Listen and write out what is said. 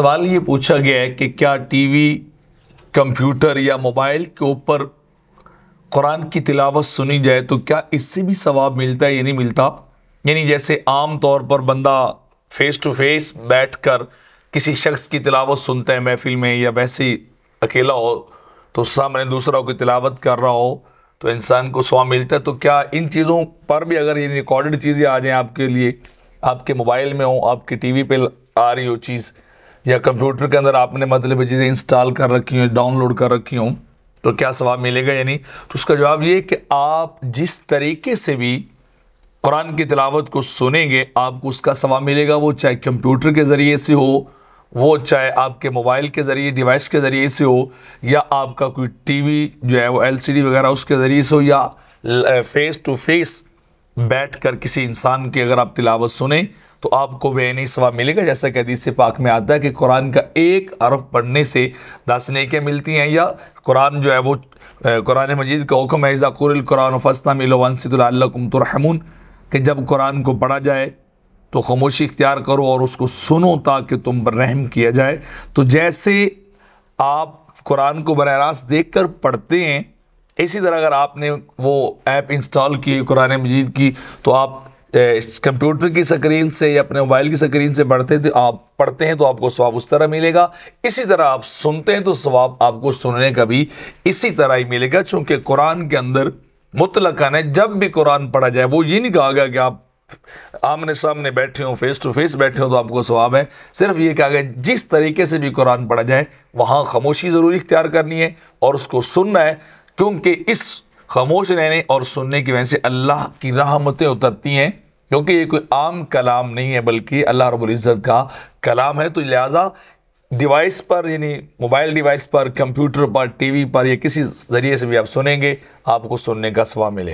सवाल ये पूछा गया है कि क्या टीवी कंप्यूटर या मोबाइल के ऊपर कुरान की तिलावत सुनी जाए तो क्या इससे भी सवाब मिलता है या नहीं मिलता यानी जैसे आम तौर पर बंदा फेस टू फेस बैठकर किसी शख्स की तिलावत सुनता है महफिल में या वैसे अकेला हो तो सामने दूसरा की तिलावत कर रहा हो तो इंसान को सवाब मिलता है तो क्या इन चीज़ों पर भी अगर ये रिकॉर्डेड चीज़ें आ जाएँ आपके लिए आपके मोबाइल में हो आपके टीवी पे आ रही हो चीज़ या कंप्यूटर के अंदर आपने मतलब चीज़ें इंस्टॉल कर रखी हों डाउनलोड कर रखी हों तो क्या सवाब मिलेगा यानी तो उसका जवाब ये कि आप जिस तरीके से भी कुरान की तलावत को सुनेंगे आपको उसका सवाब मिलेगा वो चाहे कंप्यूटर के ज़रिए से हो वो चाहे आपके मोबाइल के ज़रिए डिवाइस के ज़रिए से हो या आपका कोई टीवी जो है वो एलसीडी वगैरह उसके ज़रिए से हो या फेस टू फेस बैठ कर किसी इंसान की अगर आप तिलावत सुने तो आपको बेनी सवाब मिलेगा जैसा कि हदीस पाक में आता है कि कुरान का एक अरफ पढ़ने से दस नेकियाँ मिलती हैं या कुरान जो है वो कुरान मजीद का हुक्म है कुरान फ़स्ता कि जब कुरान को पढ़ा जाए तो खामोशी इख्तियार करो और उसको सुनो ताकि तुम पर रहम किया जाए तो जैसे आप कुरान को बर रास्त देख कर पढ़ते हैं इसी तरह अगर आपने वो ऐप इंस्टॉल की कुरान मजीद की तो आप कंप्यूटर की स्क्रीन से या अपने मोबाइल की स्क्रीन से पढ़ते तो आप पढ़ते हैं तो आपको स्वाब उस तरह मिलेगा इसी तरह आप सुनते हैं तो स्वाब आपको सुनने का भी इसी तरह ही मिलेगा क्योंकि कुरान के अंदर मुतलकन है जब भी कुरान पढ़ा जाए वो ये नहीं कहा गया कि आप आमने सामने बैठे हों फेस टू फेस बैठे हों तो आपको स्वाब है सिर्फ ये कहा गया जिस तरीके से भी कुरान पढ़ा जाए वहाँ खामोशी जरूरी इख्तियार करनी है और उसको सुनना है क्योंकि इस खामोश रहने और सुनने की वजह से अल्लाह की रहमतें उतरती हैं क्योंकि ये कोई आम कलाम नहीं है बल्कि अल्लाह रबुल्ज़त का कलाम है तो लिहाजा डिवाइस पर यानी मोबाइल डिवाइस पर कंप्यूटर पर टीवी पर या किसी ज़रिए से भी आप सुनेंगे आपको सुनने का सवा मिलेगा